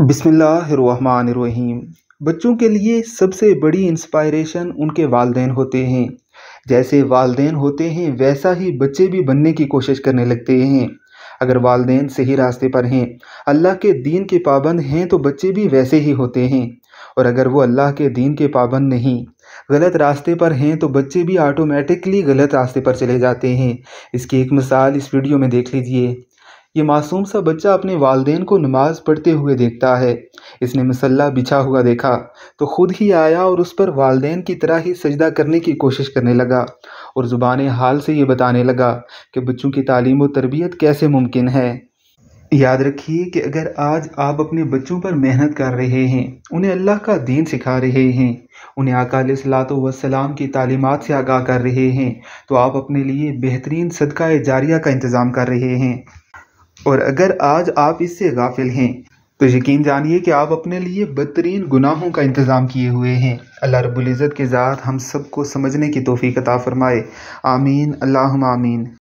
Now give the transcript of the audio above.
बिसमीम बच्चों के लिए सबसे बड़ी इंस्पायरेशन उनके वालदेन होते हैं जैसे वालदेन होते हैं वैसा ही बच्चे भी बनने की कोशिश करने लगते हैं अगर वालदेन सही रास्ते पर हैं अल्लाह के दीन के पाबंद हैं तो बच्चे भी वैसे ही होते हैं और अगर वो अल्लाह के दीन के पाबंद नहीं गलत रास्ते पर हैं तो बच्चे भी ऑटोमेटिकली गलत रास्ते पर चले जाते हैं इसकी एक मिसाल इस वीडियो में देख लीजिए ये मासूम सा बच्चा अपने वालदेन को नमाज पढ़ते हुए देखता है इसने मसल्ला बिछा हुआ देखा तो खुद ही आया और उस पर वालदेन की तरह ही सजदा करने की कोशिश करने लगा और ज़ुबान हाल से ये बताने लगा कि बच्चों की तालीम और तरबियत कैसे मुमकिन है याद रखिए कि अगर आज आप अपने बच्चों पर मेहनत कर रहे हैं उन्हें अल्लाह का दीन सिखा रहे हैं उन्हें अकाल सलात वसलाम की तालीमत से आगाह कर रहे हैं तो आप अपने लिए बेहतरीन सदका जारिया का इंतज़ाम कर रहे हैं और अगर आज आप इससे गाफिल हैं तो यकीन जानिए कि आप अपने लिए बदतरीन गुनाहों का इंतज़ाम किए हुए हैं अल्लाह रब्बुल इज़्ज़त के ज़ात हम सबको समझने की तोफ़ी अता फ़रमाए आमीन अल्लाह आमीन